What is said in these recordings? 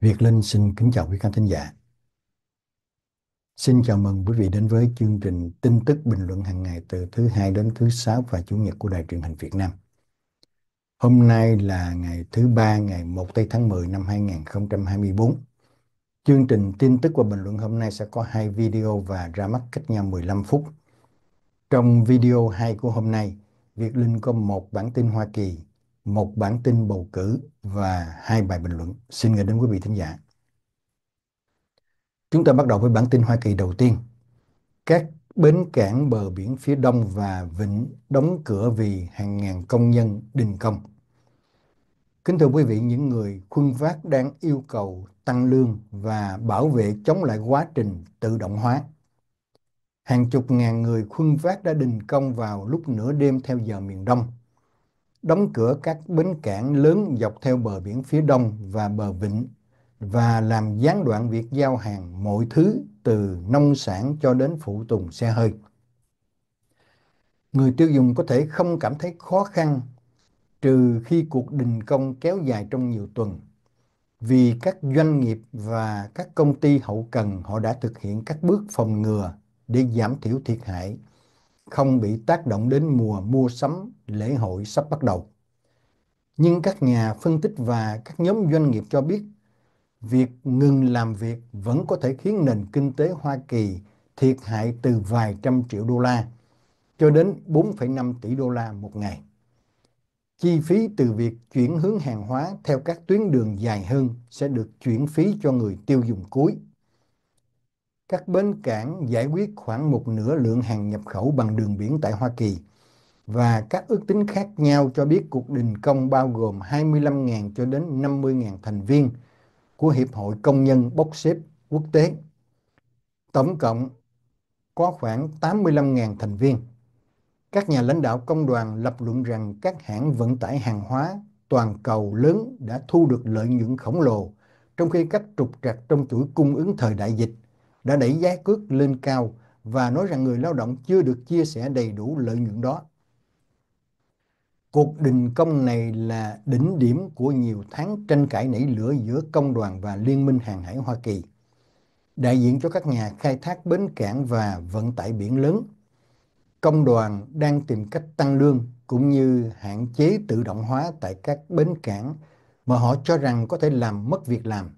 Việt Linh xin kính chào quý khán thính giả. Xin chào mừng quý vị đến với chương trình tin tức bình luận hàng ngày từ thứ hai đến thứ sáu và chủ nhật của Đài truyền hình Việt Nam. Hôm nay là ngày thứ ba, ngày 1 tây tháng 10 năm 2024. Chương trình tin tức và bình luận hôm nay sẽ có hai video và ra mắt cách nhau 15 phút. Trong video 2 của hôm nay, Việt Linh có một bản tin Hoa Kỳ một bản tin bầu cử và hai bài bình luận. Xin gửi đến quý vị thính giả. Chúng ta bắt đầu với bản tin Hoa Kỳ đầu tiên. Các bến cảng bờ biển phía đông và vịnh đóng cửa vì hàng ngàn công nhân đình công. Kính thưa quý vị, những người khuân vác đang yêu cầu tăng lương và bảo vệ chống lại quá trình tự động hóa. Hàng chục ngàn người khuân vác đã đình công vào lúc nửa đêm theo giờ miền Đông đóng cửa các bến cảng lớn dọc theo bờ biển phía đông và bờ vịnh và làm gián đoạn việc giao hàng mọi thứ từ nông sản cho đến phụ tùng xe hơi. Người tiêu dùng có thể không cảm thấy khó khăn trừ khi cuộc đình công kéo dài trong nhiều tuần vì các doanh nghiệp và các công ty hậu cần họ đã thực hiện các bước phòng ngừa để giảm thiểu thiệt hại không bị tác động đến mùa mua sắm lễ hội sắp bắt đầu. Nhưng các nhà phân tích và các nhóm doanh nghiệp cho biết, việc ngừng làm việc vẫn có thể khiến nền kinh tế Hoa Kỳ thiệt hại từ vài trăm triệu đô la cho đến 4,5 tỷ đô la một ngày. Chi phí từ việc chuyển hướng hàng hóa theo các tuyến đường dài hơn sẽ được chuyển phí cho người tiêu dùng cuối các bến cảng giải quyết khoảng một nửa lượng hàng nhập khẩu bằng đường biển tại Hoa Kỳ. Và các ước tính khác nhau cho biết cuộc đình công bao gồm 25.000 cho đến 50.000 thành viên của Hiệp hội Công nhân Bốc xếp Quốc tế. Tổng cộng có khoảng 85.000 thành viên. Các nhà lãnh đạo công đoàn lập luận rằng các hãng vận tải hàng hóa toàn cầu lớn đã thu được lợi nhuận khổng lồ, trong khi các trục trặc trong chuỗi cung ứng thời đại dịch – đã đẩy giá cước lên cao và nói rằng người lao động chưa được chia sẻ đầy đủ lợi nhuận đó. Cuộc đình công này là đỉnh điểm của nhiều tháng tranh cãi nảy lửa giữa công đoàn và Liên minh Hàng hải Hoa Kỳ, đại diện cho các nhà khai thác bến cảng và vận tải biển lớn. Công đoàn đang tìm cách tăng lương cũng như hạn chế tự động hóa tại các bến cảng mà họ cho rằng có thể làm mất việc làm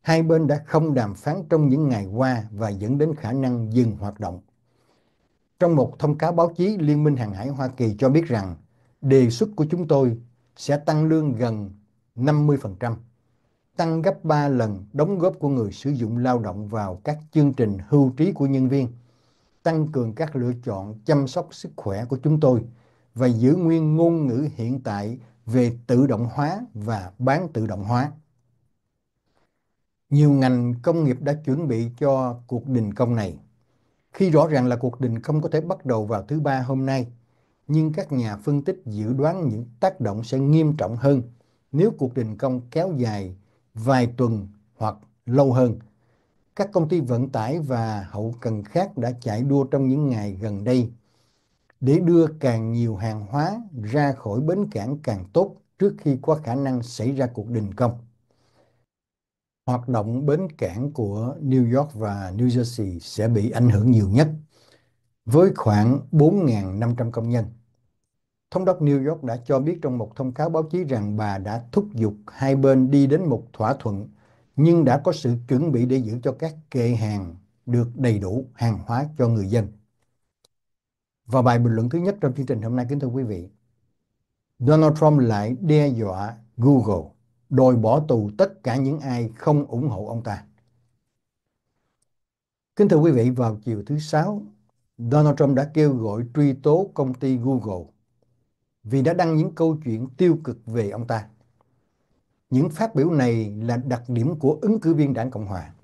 hai bên đã không đàm phán trong những ngày qua và dẫn đến khả năng dừng hoạt động. Trong một thông cáo báo chí, Liên minh Hàng hải Hoa Kỳ cho biết rằng đề xuất của chúng tôi sẽ tăng lương gần 50%, tăng gấp 3 lần đóng góp của người sử dụng lao động vào các chương trình hưu trí của nhân viên, tăng cường các lựa chọn chăm sóc sức khỏe của chúng tôi và giữ nguyên ngôn ngữ hiện tại về tự động hóa và bán tự động hóa. Nhiều ngành công nghiệp đã chuẩn bị cho cuộc đình công này. Khi rõ ràng là cuộc đình công có thể bắt đầu vào thứ ba hôm nay, nhưng các nhà phân tích dự đoán những tác động sẽ nghiêm trọng hơn nếu cuộc đình công kéo dài vài tuần hoặc lâu hơn. Các công ty vận tải và hậu cần khác đã chạy đua trong những ngày gần đây để đưa càng nhiều hàng hóa ra khỏi bến cảng càng tốt trước khi có khả năng xảy ra cuộc đình công hoạt động bến cảng của New York và New Jersey sẽ bị ảnh hưởng nhiều nhất, với khoảng 4.500 công nhân. Thống đốc New York đã cho biết trong một thông cáo báo chí rằng bà đã thúc giục hai bên đi đến một thỏa thuận, nhưng đã có sự chuẩn bị để giữ cho các kệ hàng được đầy đủ hàng hóa cho người dân. Và bài bình luận thứ nhất trong chương trình hôm nay kính thưa quý vị, Donald Trump lại đe dọa Google đòi bỏ tù tất cả những ai không ủng hộ ông ta. Kính thưa quý vị, vào chiều thứ Sáu, Donald Trump đã kêu gọi truy tố công ty Google vì đã đăng những câu chuyện tiêu cực về ông ta. Những phát biểu này là đặc điểm của ứng cử viên đảng Cộng Hòa,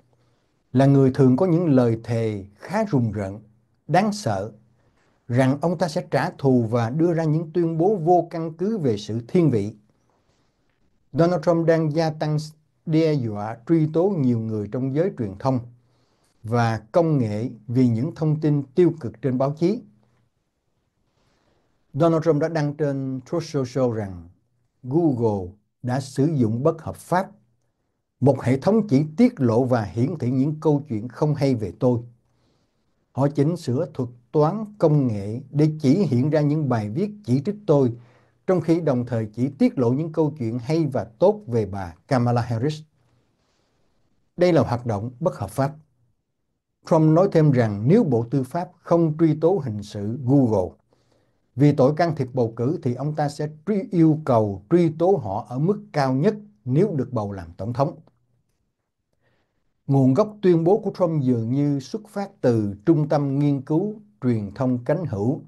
là người thường có những lời thề khá rùng rợn, đáng sợ, rằng ông ta sẽ trả thù và đưa ra những tuyên bố vô căn cứ về sự thiên vị Donald Trump đang gia tăng đe dọa truy tố nhiều người trong giới truyền thông và công nghệ vì những thông tin tiêu cực trên báo chí. Donald Trump đã đăng trên Truth Social rằng Google đã sử dụng bất hợp pháp một hệ thống chỉ tiết lộ và hiển thị những câu chuyện không hay về tôi. Họ chỉnh sửa thuật toán công nghệ để chỉ hiện ra những bài viết chỉ trích tôi trong khi đồng thời chỉ tiết lộ những câu chuyện hay và tốt về bà Kamala Harris. Đây là hoạt động bất hợp pháp. Trump nói thêm rằng nếu Bộ Tư pháp không truy tố hình sự Google vì tội can thiệp bầu cử thì ông ta sẽ truy yêu cầu truy tố họ ở mức cao nhất nếu được bầu làm tổng thống. Nguồn gốc tuyên bố của Trump dường như xuất phát từ Trung tâm Nghiên cứu Truyền thông Cánh Hữu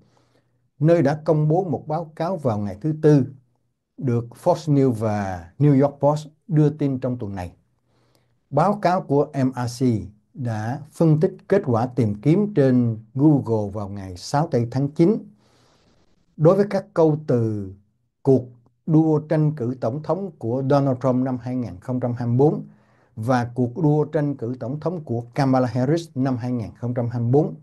nơi đã công bố một báo cáo vào ngày thứ Tư được Fox News và New York Post đưa tin trong tuần này. Báo cáo của MRC đã phân tích kết quả tìm kiếm trên Google vào ngày 6 tháng 9 đối với các câu từ cuộc đua tranh cử tổng thống của Donald Trump năm 2024 và cuộc đua tranh cử tổng thống của Kamala Harris năm 2024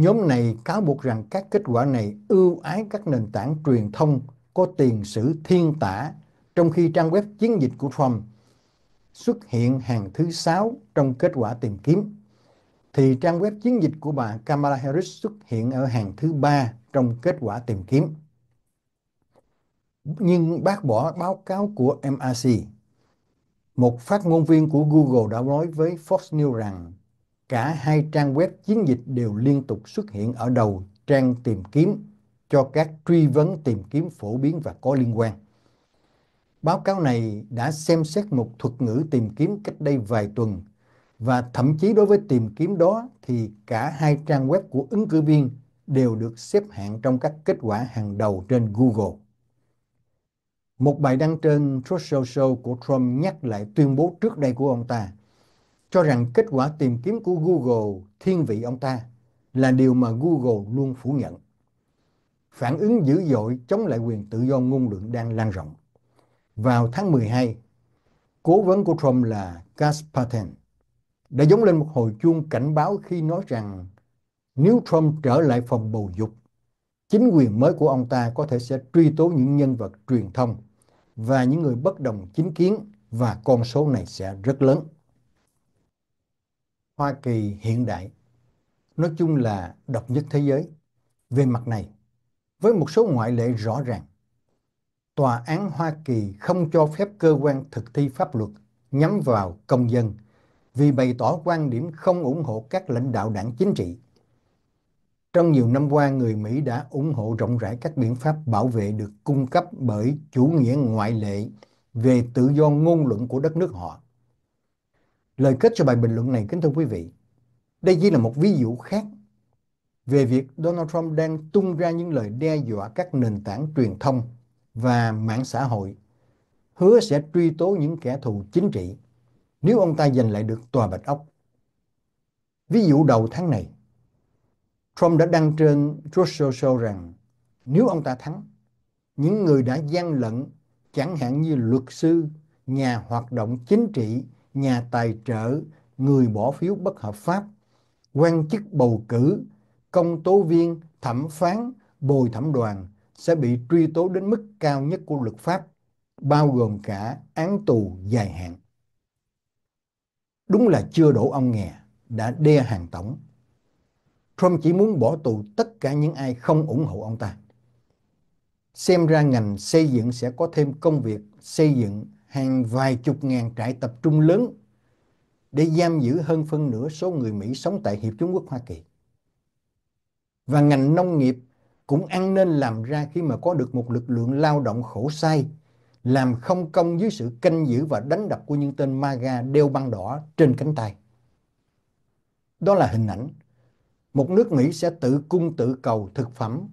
Nhóm này cáo buộc rằng các kết quả này ưu ái các nền tảng truyền thông có tiền sử thiên tả, trong khi trang web chiến dịch của Trump xuất hiện hàng thứ sáu trong kết quả tìm kiếm, thì trang web chiến dịch của bà Kamala Harris xuất hiện ở hàng thứ ba trong kết quả tìm kiếm. Nhưng bác bỏ báo cáo của MRC, một phát ngôn viên của Google đã nói với Fox News rằng Cả hai trang web chiến dịch đều liên tục xuất hiện ở đầu trang tìm kiếm cho các truy vấn tìm kiếm phổ biến và có liên quan. Báo cáo này đã xem xét một thuật ngữ tìm kiếm cách đây vài tuần và thậm chí đối với tìm kiếm đó thì cả hai trang web của ứng cử viên đều được xếp hạng trong các kết quả hàng đầu trên Google. Một bài đăng trên Truth Social của Trump nhắc lại tuyên bố trước đây của ông ta cho rằng kết quả tìm kiếm của Google thiên vị ông ta là điều mà Google luôn phủ nhận. Phản ứng dữ dội chống lại quyền tự do ngôn luận đang lan rộng. Vào tháng 12, cố vấn của Trump là Gus Patten đã giống lên một hồi chuông cảnh báo khi nói rằng nếu Trump trở lại phòng bầu dục, chính quyền mới của ông ta có thể sẽ truy tố những nhân vật truyền thông và những người bất đồng chính kiến và con số này sẽ rất lớn. Hoa Kỳ hiện đại, nói chung là độc nhất thế giới. Về mặt này, với một số ngoại lệ rõ ràng, Tòa án Hoa Kỳ không cho phép cơ quan thực thi pháp luật nhắm vào công dân vì bày tỏ quan điểm không ủng hộ các lãnh đạo đảng chính trị. Trong nhiều năm qua, người Mỹ đã ủng hộ rộng rãi các biện pháp bảo vệ được cung cấp bởi chủ nghĩa ngoại lệ về tự do ngôn luận của đất nước họ. Lời kết cho bài bình luận này kính thưa quý vị, đây chỉ là một ví dụ khác về việc Donald Trump đang tung ra những lời đe dọa các nền tảng truyền thông và mạng xã hội, hứa sẽ truy tố những kẻ thù chính trị nếu ông ta giành lại được tòa bạch ốc. Ví dụ đầu tháng này, Trump đã đăng trên Truth Social rằng nếu ông ta thắng, những người đã gian lận chẳng hạn như luật sư, nhà hoạt động chính trị nhà tài trợ, người bỏ phiếu bất hợp pháp, quan chức bầu cử, công tố viên, thẩm phán, bồi thẩm đoàn sẽ bị truy tố đến mức cao nhất của luật pháp, bao gồm cả án tù dài hạn. Đúng là chưa đổ ông nghè, đã đe hàng tổng. Trump chỉ muốn bỏ tù tất cả những ai không ủng hộ ông ta. Xem ra ngành xây dựng sẽ có thêm công việc xây dựng hàng vài chục ngàn trại tập trung lớn để giam giữ hơn phân nửa số người Mỹ sống tại Hiệp Trung Quốc Hoa Kỳ. Và ngành nông nghiệp cũng ăn nên làm ra khi mà có được một lực lượng lao động khổ sai, làm không công dưới sự canh giữ và đánh đập của những tên MAGA đeo băng đỏ trên cánh tay. Đó là hình ảnh. Một nước Mỹ sẽ tự cung tự cầu thực phẩm,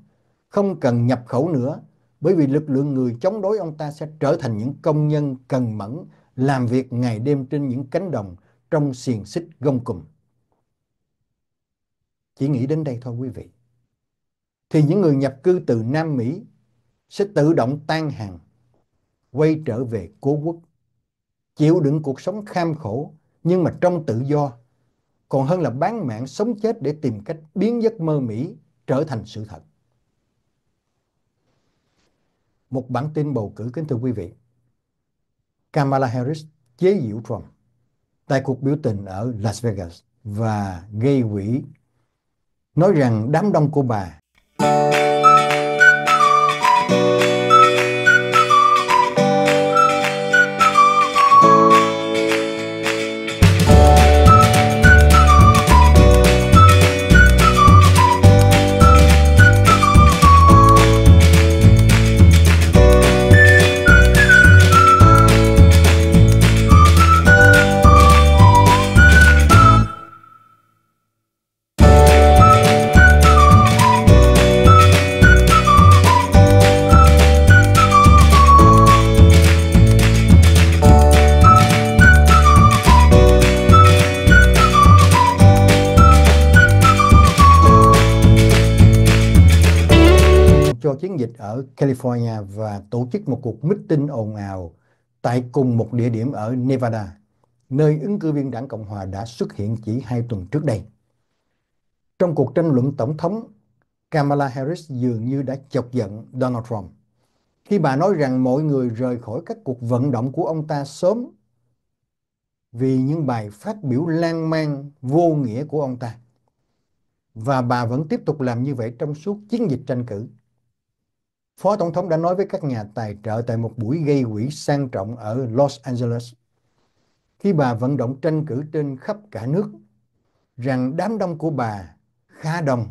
không cần nhập khẩu nữa bởi vì lực lượng người chống đối ông ta sẽ trở thành những công nhân cần mẫn làm việc ngày đêm trên những cánh đồng trong xiềng xích gông cùm. Chỉ nghĩ đến đây thôi quý vị. Thì những người nhập cư từ Nam Mỹ sẽ tự động tan hàng, quay trở về cố quốc, chịu đựng cuộc sống kham khổ nhưng mà trong tự do, còn hơn là bán mạng sống chết để tìm cách biến giấc mơ Mỹ trở thành sự thật một bản tin bầu cử kính thưa quý vị. Kamala Harris chế giễu Trump tại cuộc biểu tình ở Las Vegas và gây quỹ nói rằng đám đông của bà California và tổ chức một cuộc meeting ồn ào tại cùng một địa điểm ở Nevada, nơi ứng cử viên đảng Cộng Hòa đã xuất hiện chỉ hai tuần trước đây. Trong cuộc tranh luận tổng thống, Kamala Harris dường như đã chọc giận Donald Trump khi bà nói rằng mọi người rời khỏi các cuộc vận động của ông ta sớm vì những bài phát biểu lan man vô nghĩa của ông ta. Và bà vẫn tiếp tục làm như vậy trong suốt chiến dịch tranh cử. Phó Tổng thống đã nói với các nhà tài trợ tại một buổi gây quỹ sang trọng ở Los Angeles khi bà vận động tranh cử trên khắp cả nước rằng đám đông của bà khá đông,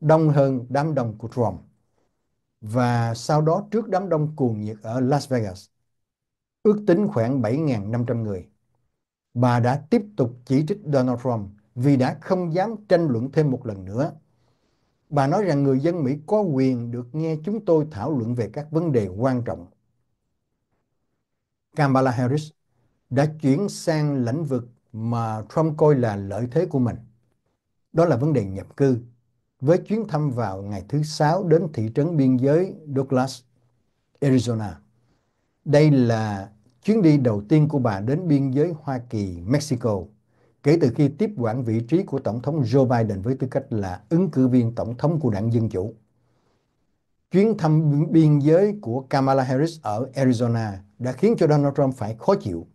đông hơn đám đông của Trump. Và sau đó trước đám đông cuồng nhiệt ở Las Vegas, ước tính khoảng 7.500 người, bà đã tiếp tục chỉ trích Donald Trump vì đã không dám tranh luận thêm một lần nữa Bà nói rằng người dân Mỹ có quyền được nghe chúng tôi thảo luận về các vấn đề quan trọng. Kamala Harris đã chuyển sang lĩnh vực mà Trump coi là lợi thế của mình. Đó là vấn đề nhập cư. Với chuyến thăm vào ngày thứ sáu đến thị trấn biên giới Douglas, Arizona. Đây là chuyến đi đầu tiên của bà đến biên giới Hoa Kỳ, Mexico kể từ khi tiếp quản vị trí của Tổng thống Joe Biden với tư cách là ứng cử viên Tổng thống của đảng Dân Chủ. Chuyến thăm biên giới của Kamala Harris ở Arizona đã khiến cho Donald Trump phải khó chịu.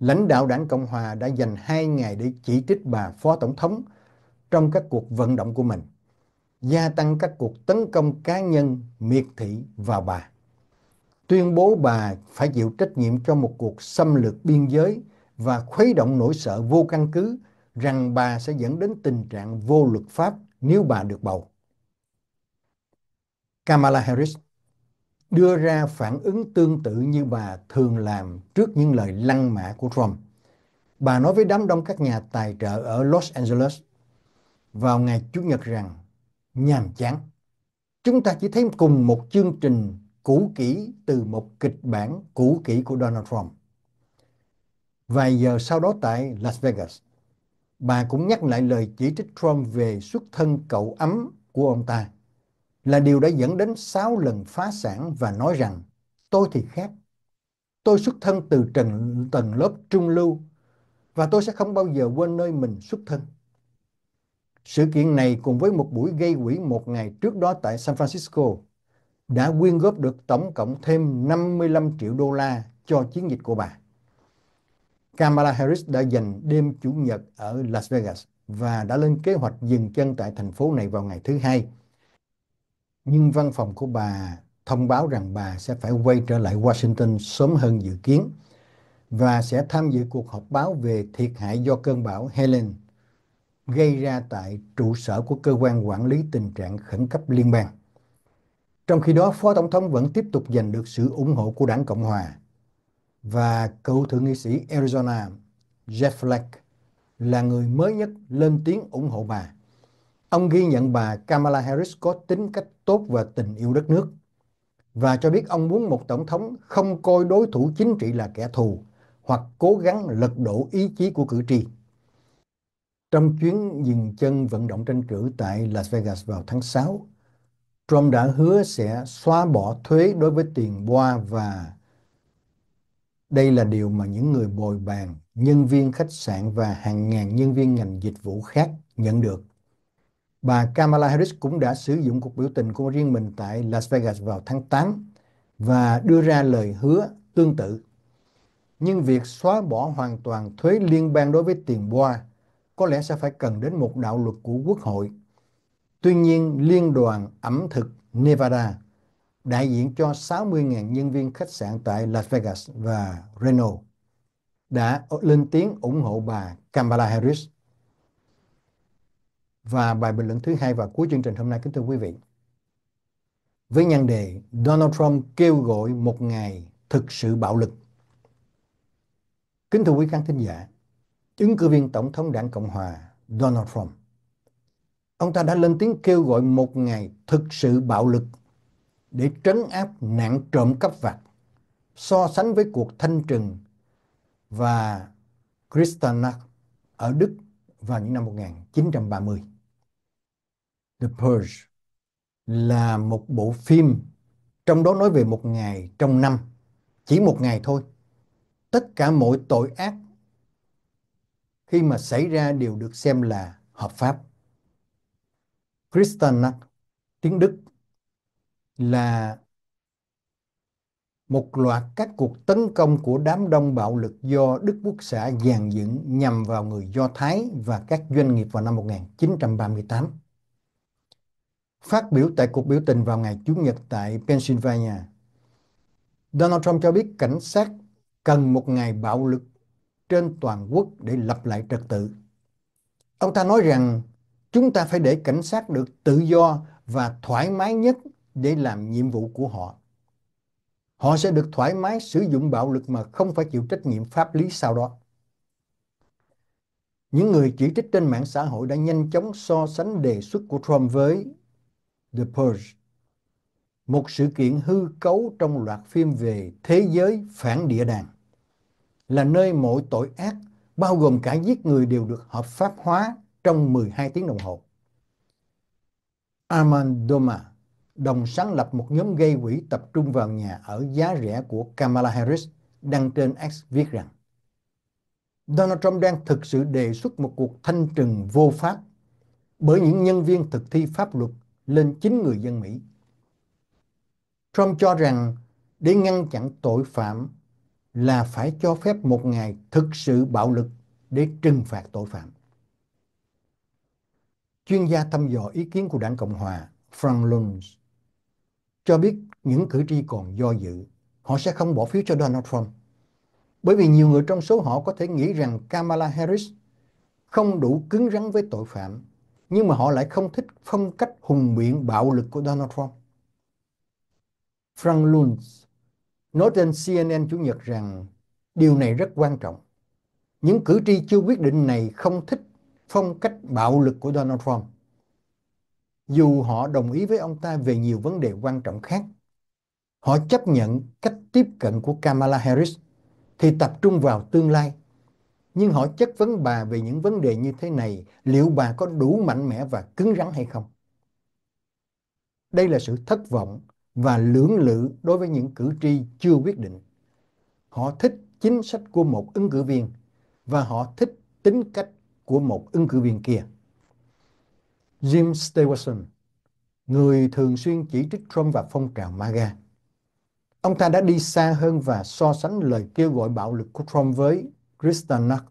Lãnh đạo đảng Cộng Hòa đã dành hai ngày để chỉ trích bà Phó Tổng thống trong các cuộc vận động của mình, gia tăng các cuộc tấn công cá nhân miệt thị vào bà. Tuyên bố bà phải chịu trách nhiệm cho một cuộc xâm lược biên giới và khuấy động nỗi sợ vô căn cứ rằng bà sẽ dẫn đến tình trạng vô luật pháp nếu bà được bầu. Kamala Harris đưa ra phản ứng tương tự như bà thường làm trước những lời lăng mạ của Trump. Bà nói với đám đông các nhà tài trợ ở Los Angeles vào ngày Chủ nhật rằng nhàm chán. Chúng ta chỉ thấy cùng một chương trình cũ kỹ từ một kịch bản cũ kỹ của Donald Trump. Vài giờ sau đó tại Las Vegas, bà cũng nhắc lại lời chỉ trích Trump về xuất thân cậu ấm của ông ta, là điều đã dẫn đến 6 lần phá sản và nói rằng tôi thì khác. Tôi xuất thân từ trần, tầng lớp trung lưu và tôi sẽ không bao giờ quên nơi mình xuất thân. Sự kiện này cùng với một buổi gây quỹ một ngày trước đó tại San Francisco đã quyên góp được tổng cộng thêm 55 triệu đô la cho chiến dịch của bà. Kamala Harris đã dành đêm Chủ nhật ở Las Vegas và đã lên kế hoạch dừng chân tại thành phố này vào ngày thứ hai. Nhưng văn phòng của bà thông báo rằng bà sẽ phải quay trở lại Washington sớm hơn dự kiến và sẽ tham dự cuộc họp báo về thiệt hại do cơn bão Helen gây ra tại trụ sở của cơ quan quản lý tình trạng khẩn cấp liên bang. Trong khi đó, Phó Tổng thống vẫn tiếp tục giành được sự ủng hộ của đảng Cộng Hòa và cựu thượng nghị sĩ Arizona Jeff Flake là người mới nhất lên tiếng ủng hộ bà. Ông ghi nhận bà Kamala Harris có tính cách tốt và tình yêu đất nước và cho biết ông muốn một tổng thống không coi đối thủ chính trị là kẻ thù hoặc cố gắng lật đổ ý chí của cử tri. Trong chuyến dừng chân vận động tranh cử tại Las Vegas vào tháng 6, Trump đã hứa sẽ xóa bỏ thuế đối với tiền boa và đây là điều mà những người bồi bàn, nhân viên khách sạn và hàng ngàn nhân viên ngành dịch vụ khác nhận được. Bà Kamala Harris cũng đã sử dụng cuộc biểu tình của riêng mình tại Las Vegas vào tháng 8 và đưa ra lời hứa tương tự. Nhưng việc xóa bỏ hoàn toàn thuế liên bang đối với tiền boa có lẽ sẽ phải cần đến một đạo luật của Quốc hội. Tuy nhiên, Liên đoàn ẩm thực Nevada – đại diện cho 60.000 nhân viên khách sạn tại Las Vegas và Reno đã lên tiếng ủng hộ bà Kamala Harris. Và bài bình luận thứ hai và cuối chương trình hôm nay kính thưa quý vị. Với nhan đề Donald Trump kêu gọi một ngày thực sự bạo lực. Kính thưa quý khán thính giả, ứng cử viên Tổng thống đảng Cộng Hòa Donald Trump. Ông ta đã lên tiếng kêu gọi một ngày thực sự bạo lực để trấn áp nạn trộm cắp vặt so sánh với cuộc thanh trừng và Kristallnacht ở Đức vào những năm 1930. The Purge là một bộ phim trong đó nói về một ngày trong năm, chỉ một ngày thôi. Tất cả mọi tội ác khi mà xảy ra đều được xem là hợp pháp. Kristallnacht tiếng Đức là một loạt các cuộc tấn công của đám đông bạo lực do Đức Quốc xã dàn dựng nhằm vào người Do Thái và các doanh nghiệp vào năm 1938. Phát biểu tại cuộc biểu tình vào ngày Chủ nhật tại Pennsylvania, Donald Trump cho biết cảnh sát cần một ngày bạo lực trên toàn quốc để lập lại trật tự. Ông ta nói rằng chúng ta phải để cảnh sát được tự do và thoải mái nhất để làm nhiệm vụ của họ. Họ sẽ được thoải mái sử dụng bạo lực mà không phải chịu trách nhiệm pháp lý sau đó. Những người chỉ trích trên mạng xã hội đã nhanh chóng so sánh đề xuất của Trump với The Purge, một sự kiện hư cấu trong loạt phim về thế giới phản địa đàng, là nơi mọi tội ác, bao gồm cả giết người đều được hợp pháp hóa trong 12 tiếng đồng hồ. Armand Doma đồng sáng lập một nhóm gây quỹ tập trung vào nhà ở giá rẻ của Kamala Harris, đăng trên X viết rằng Donald Trump đang thực sự đề xuất một cuộc thanh trừng vô pháp bởi những nhân viên thực thi pháp luật lên chính người dân Mỹ. Trump cho rằng để ngăn chặn tội phạm là phải cho phép một ngày thực sự bạo lực để trừng phạt tội phạm. Chuyên gia thăm dò ý kiến của đảng Cộng hòa Frank Luntz cho biết những cử tri còn do dự, họ sẽ không bỏ phiếu cho Donald Trump. Bởi vì nhiều người trong số họ có thể nghĩ rằng Kamala Harris không đủ cứng rắn với tội phạm, nhưng mà họ lại không thích phong cách hùng biện bạo lực của Donald Trump. Frank Luntz nói trên CNN Chủ nhật rằng điều này rất quan trọng. Những cử tri chưa quyết định này không thích phong cách bạo lực của Donald Trump dù họ đồng ý với ông ta về nhiều vấn đề quan trọng khác. Họ chấp nhận cách tiếp cận của Kamala Harris thì tập trung vào tương lai. Nhưng họ chất vấn bà về những vấn đề như thế này, liệu bà có đủ mạnh mẽ và cứng rắn hay không? Đây là sự thất vọng và lưỡng lự đối với những cử tri chưa quyết định. Họ thích chính sách của một ứng cử viên và họ thích tính cách của một ứng cử viên kia. Jim Stevenson, người thường xuyên chỉ trích Trump và phong trào MAGA. Ông ta đã đi xa hơn và so sánh lời kêu gọi bạo lực của Trump với Kristallnacht.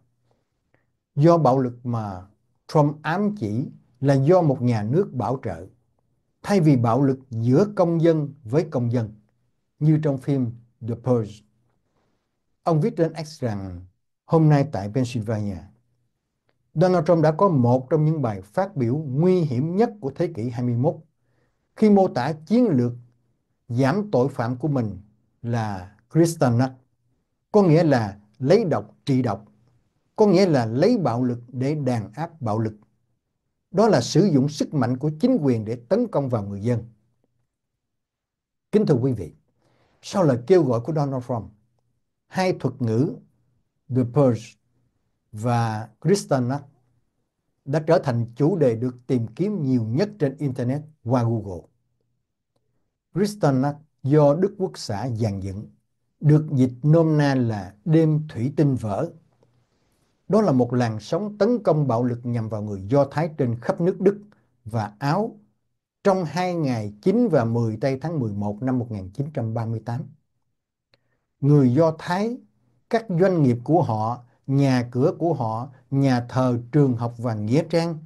Do bạo lực mà Trump ám chỉ là do một nhà nước bảo trợ, thay vì bạo lực giữa công dân với công dân, như trong phim The Purge. Ông viết trên X rằng, hôm nay tại Pennsylvania, Donald Trump đã có một trong những bài phát biểu nguy hiểm nhất của thế kỷ 21 khi mô tả chiến lược giảm tội phạm của mình là Kristallnacht, có nghĩa là lấy độc trị độc, có nghĩa là lấy bạo lực để đàn áp bạo lực. Đó là sử dụng sức mạnh của chính quyền để tấn công vào người dân. Kính thưa quý vị, sau lời kêu gọi của Donald Trump, hai thuật ngữ The Purge và Kristen đó, đã trở thành chủ đề được tìm kiếm nhiều nhất trên Internet qua Google. Kristen do Đức Quốc xã dàn dựng, được dịch nôm na là đêm thủy tinh vỡ. Đó là một làn sóng tấn công bạo lực nhằm vào người Do Thái trên khắp nước Đức và Áo trong hai ngày 9 và 10 tây tháng 11 năm 1938. Người Do Thái, các doanh nghiệp của họ nhà cửa của họ, nhà thờ, trường học và nghĩa trang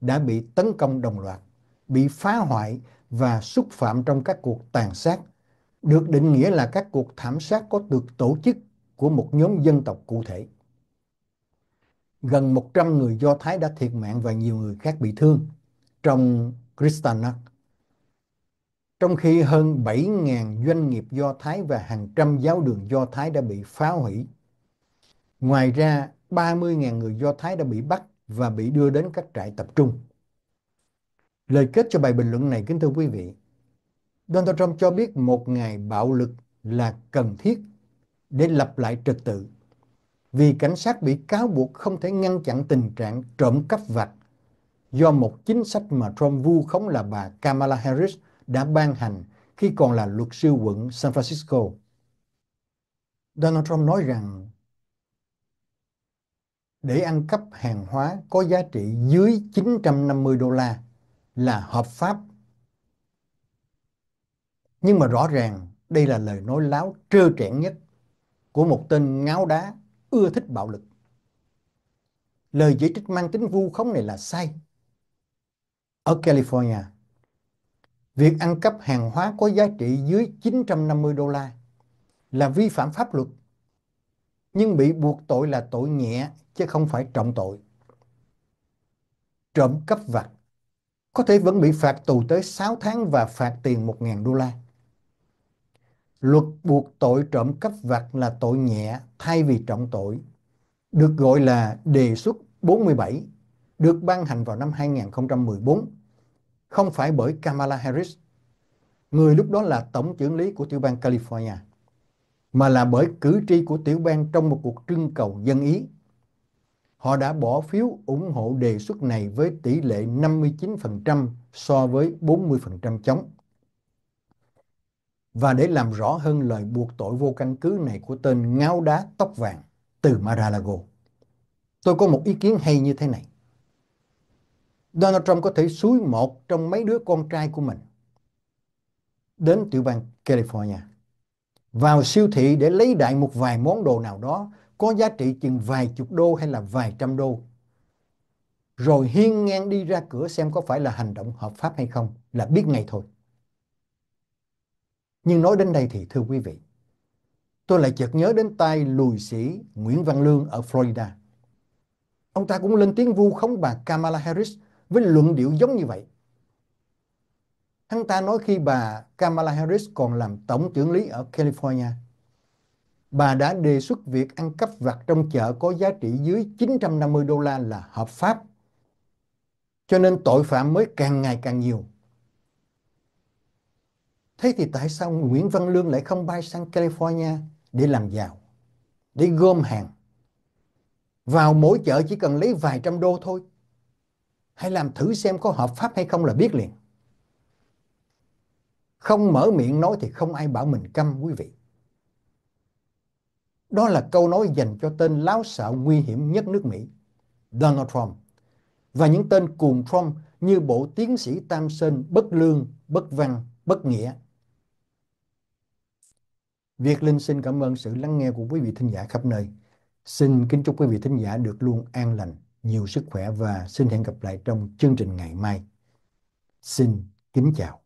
đã bị tấn công đồng loạt, bị phá hoại và xúc phạm trong các cuộc tàn sát, được định nghĩa là các cuộc thảm sát có được tổ chức của một nhóm dân tộc cụ thể. Gần 100 người Do Thái đã thiệt mạng và nhiều người khác bị thương trong Kristanak. Trong khi hơn 7.000 doanh nghiệp Do Thái và hàng trăm giáo đường Do Thái đã bị phá hủy Ngoài ra, 30.000 người Do Thái đã bị bắt và bị đưa đến các trại tập trung. Lời kết cho bài bình luận này kính thưa quý vị. Donald Trump cho biết một ngày bạo lực là cần thiết để lập lại trật tự vì cảnh sát bị cáo buộc không thể ngăn chặn tình trạng trộm cắp vặt do một chính sách mà Trump vu khống là bà Kamala Harris đã ban hành khi còn là luật sư quận San Francisco. Donald Trump nói rằng để ăn cắp hàng hóa có giá trị dưới 950 đô la là hợp pháp. Nhưng mà rõ ràng đây là lời nói láo trơ trẽn nhất của một tên ngáo đá ưa thích bạo lực. Lời chỉ trích mang tính vu khống này là sai. Ở California, việc ăn cắp hàng hóa có giá trị dưới 950 đô la là vi phạm pháp luật nhưng bị buộc tội là tội nhẹ chứ không phải trọng tội. Trộm cắp vặt có thể vẫn bị phạt tù tới 6 tháng và phạt tiền 1.000 đô la. Luật buộc tội trộm cắp vặt là tội nhẹ thay vì trọng tội, được gọi là đề xuất 47, được ban hành vào năm 2014, không phải bởi Kamala Harris, người lúc đó là tổng trưởng lý của tiểu bang California, mà là bởi cử tri của tiểu bang trong một cuộc trưng cầu dân ý họ đã bỏ phiếu ủng hộ đề xuất này với tỷ lệ 59% so với 40% chống. Và để làm rõ hơn lời buộc tội vô căn cứ này của tên ngáo đá tóc vàng từ mar tôi có một ý kiến hay như thế này. Donald Trump có thể suối một trong mấy đứa con trai của mình đến tiểu bang California, vào siêu thị để lấy đại một vài món đồ nào đó có giá trị chừng vài chục đô hay là vài trăm đô rồi hiên ngang đi ra cửa xem có phải là hành động hợp pháp hay không là biết ngay thôi. Nhưng nói đến đây thì thưa quý vị, tôi lại chợt nhớ đến tay lùi sĩ Nguyễn Văn Lương ở Florida. Ông ta cũng lên tiếng vu khống bà Kamala Harris với luận điệu giống như vậy. Hắn ta nói khi bà Kamala Harris còn làm tổng trưởng lý ở California – bà đã đề xuất việc ăn cắp vặt trong chợ có giá trị dưới 950 đô la là hợp pháp. Cho nên tội phạm mới càng ngày càng nhiều. Thế thì tại sao Nguyễn Văn Lương lại không bay sang California để làm giàu, để gom hàng? Vào mỗi chợ chỉ cần lấy vài trăm đô thôi. Hãy làm thử xem có hợp pháp hay không là biết liền. Không mở miệng nói thì không ai bảo mình câm quý vị. Đó là câu nói dành cho tên láo xạo nguy hiểm nhất nước Mỹ, Donald Trump, và những tên cùng Trump như bộ tiến sĩ Tam Sơn bất lương, bất văn, bất nghĩa. Việt Linh xin cảm ơn sự lắng nghe của quý vị thính giả khắp nơi. Xin kính chúc quý vị thính giả được luôn an lành, nhiều sức khỏe và xin hẹn gặp lại trong chương trình ngày mai. Xin kính chào.